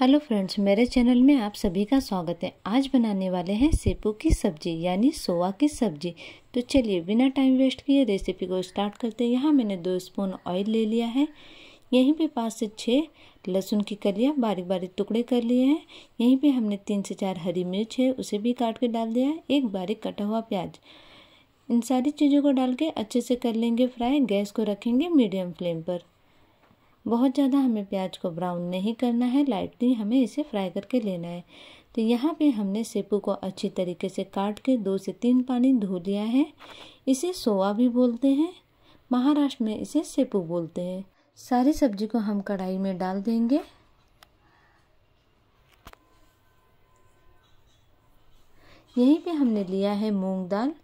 hello friends मेरे channel में आप सभी का स्वागत है आज बनाने वाले हैं सेपू की सब्जी यानी सोवा की सब्जी तो चलिए बिना टाइम वेस्ट किए रेसिपी को स्टार्ट करते हैं यहाँ मैंने दो स्पून ऑयल ले लिया है यहीं पे पाँच से छः लहसुन की कलियाँ बारीक बारीक टुकड़े कर लिए हैं यहीं पे हमने तीन से चार हरी मिर्च है उसे भी काट के डाल दिया है एक बारीक कटा हुआ प्याज इन सारी चीज़ों को डाल के अच्छे से कर लेंगे फ्राई गैस को रखेंगे मीडियम फ्लेम पर बहुत ज़्यादा हमें प्याज को ब्राउन नहीं करना है लाइटली हमें इसे फ्राई करके लेना है तो यहाँ पे हमने सेपू को अच्छी तरीके से काट के दो से तीन पानी धो लिया है इसे सोआ भी बोलते हैं महाराष्ट्र में इसे सेपू बोलते हैं सारी सब्जी को हम कढ़ाई में डाल देंगे यहीं पे हमने लिया है मूंग दाल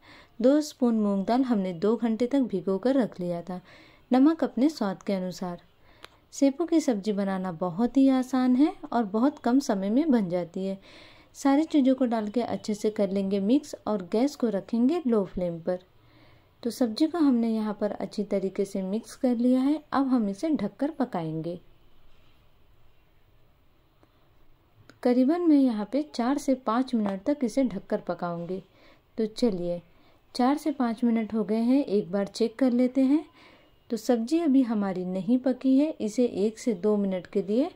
दो स्पून मूंग दाल हमने दो घंटे तक भिगो कर रख लिया था नमक अपने स्वाद के अनुसार सेपू की सब्ज़ी बनाना बहुत ही आसान है और बहुत कम समय में बन जाती है सारी चीज़ों को डाल के अच्छे से कर लेंगे मिक्स और गैस को रखेंगे लो फ्लेम पर तो सब्जी को हमने यहाँ पर अच्छी तरीके से मिक्स कर लिया है अब हम इसे ढककर पकाएंगे करीबन मैं यहाँ पे चार से पाँच मिनट तक इसे ढककर पकाऊंगी तो चलिए चार से पाँच मिनट हो गए हैं एक बार चेक कर लेते हैं तो सब्जी अभी हमारी नहीं पकी है इसे एक से दो मिनट के लिए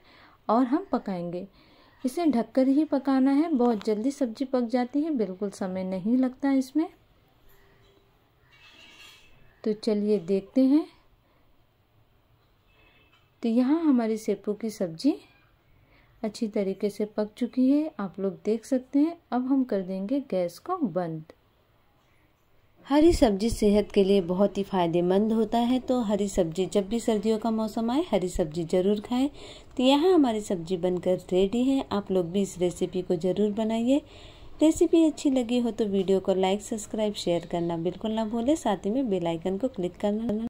और हम पकाएंगे इसे ढककर ही पकाना है बहुत जल्दी सब्जी पक जाती है बिल्कुल समय नहीं लगता इसमें तो चलिए देखते हैं तो यहाँ हमारी सेपू की सब्जी अच्छी तरीके से पक चुकी है आप लोग देख सकते हैं अब हम कर देंगे गैस को बंद हरी सब्जी सेहत के लिए बहुत ही फ़ायदेमंद होता है तो हरी सब्जी जब भी सर्दियों का मौसम आए हरी सब्जी ज़रूर खाएं तो यहाँ हमारी सब्जी बनकर रेडी है आप लोग भी इस रेसिपी को ज़रूर बनाइए रेसिपी अच्छी लगी हो तो वीडियो को लाइक सब्सक्राइब शेयर करना बिल्कुल ना भूलें साथ ही में बेलाइकन को क्लिक करना